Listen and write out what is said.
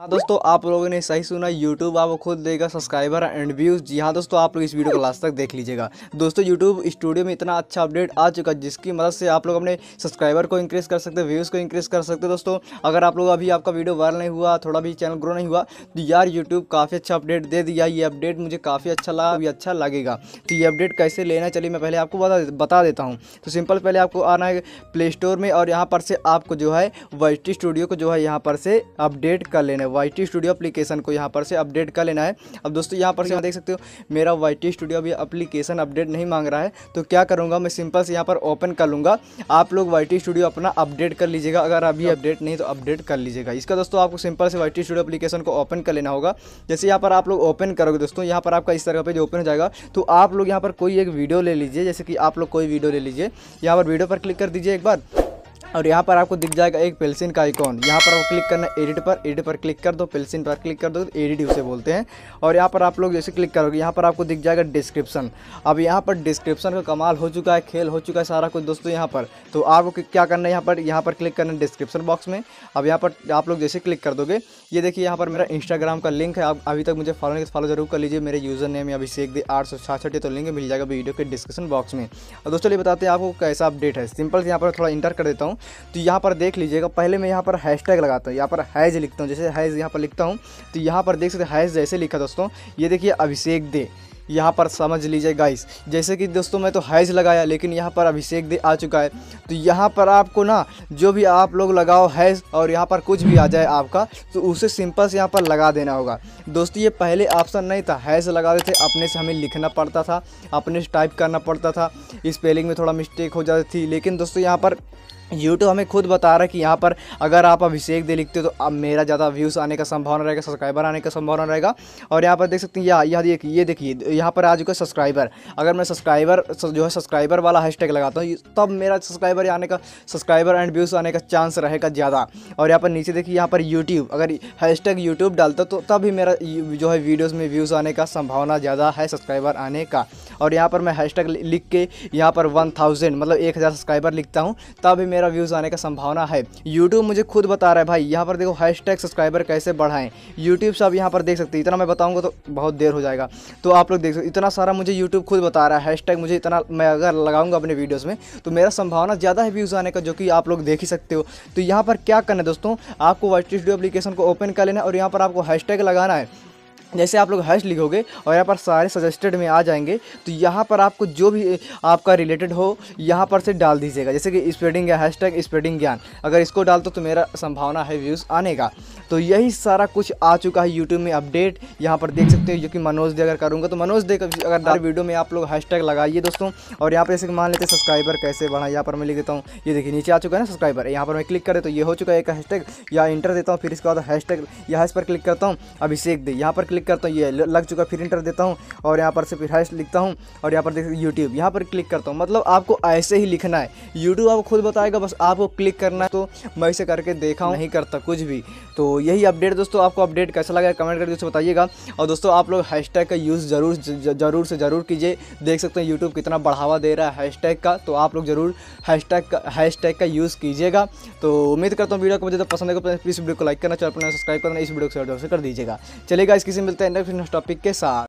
हाँ दोस्तों आप लोगों ने सही सुना यूट्यूब आपको खुद देगा सब्सक्राइबर एंड व्यूज़ जी हाँ दोस्तों आप लोग इस वीडियो को लास्ट तक देख लीजिएगा दोस्तों यूट्यूब स्टूडियो में इतना अच्छा अपडेट आ चुका है जिसकी मदद से आप लोग अपने सब्सक्राइबर को इंक्रीज़ कर सकते व्यूज़ को इंक्रीज़ कर सकते दोस्तों अगर आप लोग अभी आपका वीडियो वायरल नहीं हुआ थोड़ा भी चैनल ग्रो नहीं हुआ तो यार यूट्यूब काफ़ी अच्छा अपडेट दे दिया ये अपडेट मुझे काफ़ी अच्छा लगा अभी अच्छा लगेगा तो ये अपडेट कैसे लेना चलिए मैं पहले आपको बता बता देता हूँ तो सिंपल पहले आपको आना है प्ले स्टोर में और यहाँ पर से आपको जो है वाइटी स्टूडियो को जो है यहाँ पर से अपडेट कर लेना वाई टी स्टूडियो अपलीकेशन को यहाँ पर से अपडेट कर लेना है अब दोस्तों यहाँ पर से देख सकते हो मेरा वाई टी स्टूडियो अभी अपलीकेशन अपडेट नहीं मांग रहा है तो क्या करूँगा मैं सिंपल से यहाँ पर ओपन कर लूँगा आप लोग वाई टी स्टूडियो अपना अपडेट कर लीजिएगा अगर अभी अपडेट नहीं तो अपडेट कर लीजिएगा इसका दोस्तों आपको सिंपल से वाई टी स्टूडियो अपलीकेशन को ओपन कर लेना होगा जैसे यहाँ पर आप लोग ओपन करोगे दोस्तों यहाँ पर आपका इस तरह पर ओपन हो जाएगा तो आप लोग यहाँ पर कोई एक वीडियो ले लीजिए जैसे कि आप लोग कोई वीडियो ले लीजिए यहाँ पर वीडियो पर क्लिक कर दीजिए एक बार और यहाँ पर आपको दिख जाएगा एक पेल्सिन का आइकॉन यहाँ पर आपको क्लिक करना है एडिट पर एडिट पर क्लिक कर दो पेल्सिन पर क्लिक कर दो तो एडिट उसे बोलते हैं और यहाँ पर आप लोग जैसे क्लिक करोगे यहाँ पर आपको दिख जाएगा डिस्क्रिप्शन अब यहाँ पर डिस्क्रिप्शन का कमाल हो चुका है खेल हो चुका है सारा कुछ दोस्तों यहाँ पर तो आपको क्या करना है यहाँ पर यहाँ पर क्लिक करना है डिस्क्रिप्शन बॉक्स में अब यहाँ पर आप लोग जैसे क्लिक कर दोगे ये देखिए यहाँ पर मेरा इंस्टाग्राम का लिंक है आप अभी तक मुझे फॉलो फॉलो जरूर कर लीजिए मेरे यूज़र नेम अभिषेक दी आठ सौ छाछठ तो लिंक मिल जाएगा वीडियो के डिस्क्रिप्शन बॉक्स में और दोस्तों ये बताते हैं आपको कैसा अपडेट है सिंपल से यहाँ पर थोड़ा इंटर कर देता हूँ तो यहाँ पर देख लीजिएगा पहले मैं यहाँ पर हैशटैग लगाता हूँ यहाँ पर हैज़ लिखता हूँ जैसे हैज़ यहाँ पर लिखता हूँ तो यहाँ पर देख सकते हैज़ जैसे लिखा दोस्तों ये देखिए अभिषेक दे यहाँ पर समझ लीजिए गाइस जैसे कि दोस्तों मैं तो हैज़ लगाया लेकिन यहाँ पर अभिषेक दे आ चुका है तो यहाँ पर आपको ना जो भी आप लोग लगाओ हैज़ और यहाँ पर कुछ भी आ जाए आपका तो उसे सिंपल से यहाँ पर लगा देना होगा दोस्तों ये पहले ऑप्शन नहीं था हैज़ लगाते थे अपने से हमें लिखना पड़ता था अपने से टाइप करना पड़ता था स्पेलिंग में थोड़ा मिस्टेक हो जाती थी लेकिन दोस्तों यहाँ पर यूट्यूब तो हमें खुद बता रहा है कि यहाँ पर अगर आप अभिषेक दे लिखते हो तो अब मेरा ज़्यादा व्यूज़ आने का संभावना रहेगा सब्सक्राइबर आने का संभावना रहेगा और यहाँ पर देख सकते हैं यह यह देखिए ये देखिए यहाँ पर आ चुका सब्सक्राइबर अगर मैं सब्सक्राइबर जो है सब्सक्राइबर वाला हैशटैग लगाता हूँ तब मेरा सब्सक्राइबर आने का सब्सक्राइबर एंड व्यूज़ आने का चांस रहेगा ज़्यादा और यहाँ पर नीचे देखिए यहाँ पर यूट्यूब अगर टैग यूट्यूब डालता तो तब भी मेरा जो है वीडियोज़ में व्यूज़ आने का संभावना ज़्यादा है सब्सक्राइबर आने का और यहाँ पर मैं हैश लिख के यहाँ पर वन मतलब एक सब्सक्राइबर लिखता हूँ तब भी मेरा व्यूज़ आने का संभावना है यूट्यूब मुझे खुद बता रहा है भाई यहाँ पर देखो हैश सब्सक्राइबर कैसे बढ़ाएं यूट्यूब से आप यहाँ पर देख सकते हैं इतना मैं बताऊँगा तो बहुत देर हो जाएगा तो आप लोग देख सकते इतना सारा मुझे यूट्यूब खुद बता रहा है हैश मुझे इतना मैं अगर लगाऊंगा अपने वीडियोज़ में तो मेरा संभावना ज़्यादा है व्यूज़ आने का जो कि आप लोग देख ही सकते हो तो यहाँ पर क्या करना है दोस्तों आपको वाइट स्टूडियो एप्लीकेशन को ओपन कर लेना है और यहाँ पर आपको हैश लगाना है जैसे आप लोग हैश लिखोगे और यहाँ पर सारे सजेस्टेड में आ जाएंगे तो यहाँ पर आपको जो भी आपका रिलेटेड हो यहाँ पर से डाल दीजिएगा जैसे कि स्प्रेडिंग या हैश टैग स्प्रेडिंग ज्ञान अगर इसको डाल दो तो मेरा संभावना है व्यूज़ आने का तो यही सारा कुछ आ चुका है यूट्यूब में अपडेट यहाँ पर देख सकते हो जो कि मनोज दे अगर करूँगा तो मनोज दे अगर हर वीडियो हाँ। में आप लोग हैशटैग लगाइए दोस्तों और यहाँ पर जैसे मान लेते हैं सब्सक्राइबर कैसे बढ़ा यहाँ पर मैं लिख देता हूँ ये देखिए नीचे आ चुका है ना सब्सक्राइबर यहाँ पर मैं क्लिक करें तो ये हो चुका है एक हैशटैग या इंटर देता हूँ फिर इसके बाद हैशटैग यहाँ इस पर क्लिक करता हूँ अभिषेक दे यहाँ पर क्लिक करता हूँ ये लग चुका फिर इंटर देता हूँ और यहाँ पर से फिर हैश लिखता हूँ और यहाँ पर देख यूट्यूब यहाँ पर क्लिक करता हूँ मतलब आपको ऐसे ही लिखना है यूट्यूब आपको खुद बताएगा बस आपको क्लिक करना है तो मैं इसे करके देखा नहीं करता कुछ भी तो यही अपडेट दोस्तों आपको अपडेट कैसा लगा कमेंट करके दोस्तों बताइएगा और दोस्तों आप लोग हैशटैग का यूज़ ज़रूर ज़रूर से ज़रूर कीजिए देख सकते हैं यूट्यूब कितना बढ़ावा दे रहा है हैशटैग का तो आप लोग ज़रूर हैशटैग का हैशटैग का यूज़ कीजिएगा तो उम्मीद करता हूँ तो वीडियो को मुझे तो पसंद है प्लीज़ वीडियो को लाइक करना चैनल सब्सक्राइब करना इस वीडियो को शेयर कर दीजिएगा चलेगा इस किसी मिलते हैं नेक्स्ट टॉपिक के साथ